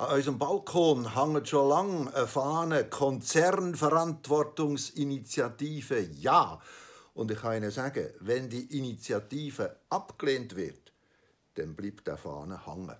An unserem Balkon hängt schon lange eine Fahne Konzernverantwortungsinitiative Ja. Und ich kann Ihnen sagen, wenn die Initiative abgelehnt wird, dann bleibt der Fahne hängen.